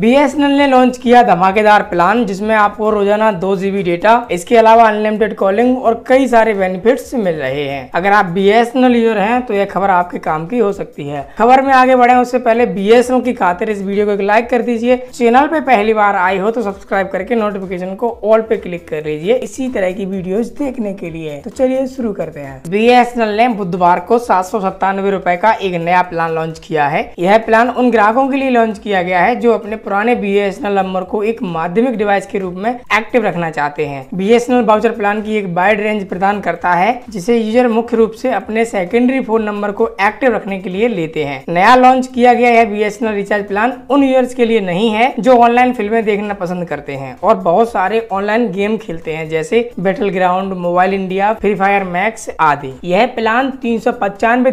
BSNL ने launch किया धमाकेदार प्लान जिसमें आपको रोजाना दो जीबी डेटा इसके अलावा अनलिमिटेड कॉलिंग और कई सारे बेनिफिट्स मिल रहे हैं अगर आप बीएसएनएल यूजर हैं तो यह खबर आपके काम की हो सकती है खबर में आगे बढ़े उससे पहले बीएसएनएल की खातिर इस वीडियो को एक लाइक कर दीजिए चैनल पे पहली बार आई हो तो सब्सक्राइब करके नोटिफिकेशन को ऑल पे क्लिक कर लीजिए इसी तरह की वीडियो देखने के लिए तो चलिए शुरू करते हैं एल ने बुधवार को सात सौ का एक नया प्लान लॉन्च किया है यह प्लान उन ग्राहकों के लिए लॉन्च किया गया है जो अपने पुराने बी नंबर को एक माध्यमिक डिवाइस के रूप में एक्टिव रखना चाहते हैं बी वाउचर प्लान की एक वाइड रेंज प्रदान करता है जिसे यूजर मुख्य रूप से अपने सेकेंडरी फोन नंबर को एक्टिव रखने के लिए लेते हैं नया लॉन्च किया गया यह बी रिचार्ज प्लान उन यूजर्स के लिए नहीं है जो ऑनलाइन फिल्में देखना पसंद करते हैं और बहुत सारे ऑनलाइन गेम खेलते हैं जैसे battleground mobile India free fire max आदि यह प्लान तीन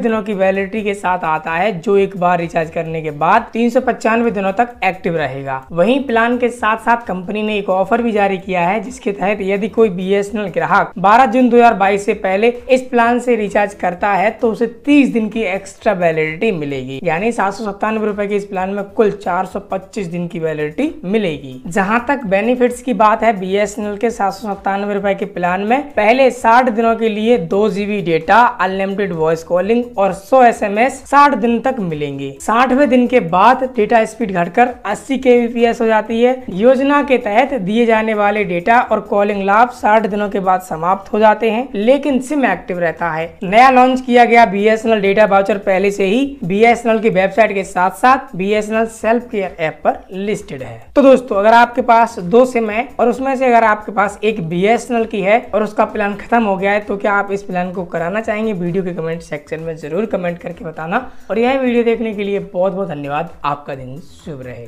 दिनों की वैलिडिटी के साथ आता है जो एक बार रिचार्ज करने के बाद तीन दिनों तक एक्टिव एक्टिव रहेगा वहीं प्लान के साथ साथ कंपनी ने एक ऑफर भी जारी किया है जिसके तहत यदि कोई बी ग्राहक 12 जून 2022 से पहले इस प्लान से रिचार्ज करता है तो उसे 30 दिन की एक्स्ट्रा वैलिडिटी मिलेगी यानी सात सौ के इस प्लान में कुल 425 दिन की वैलिडिटी मिलेगी जहाँ तक बेनिफिट्स की बात है एल के सात सौ के प्लान में पहले 60 दिनों के लिए दो GB data unlimited voice calling और 100 एस 60 दिन तक मिलेंगे साठवें दिन के बाद डेटा स्पीड घटकर अस्सी के हो जाती है योजना के तहत दिए जाने वाले डेटा और कॉलिंग लाभ साठ दिनों के बाद समाप्त हो जाते हैं लेकिन सिम एक्टिव रहता है नया लॉन्च किया गया बी डेटा वाउचर पहले से ही बी की वेबसाइट के साथ साथ बी सेल्फ केयर ऐप पर लिस्टेड है तो दोस्तों अगर आपके पास दो सिम है और उसमें से अगर आपके पास एक बी की है और उसका प्लान खत्म हो गया है तो क्या आप इस प्लान को कराना चाहेंगे वीडियो के कमेंट सेक्शन में जरूर कमेंट करके बताना और यह वीडियो देखने के लिए बहुत बहुत धन्यवाद आपका दिन शुभ रहे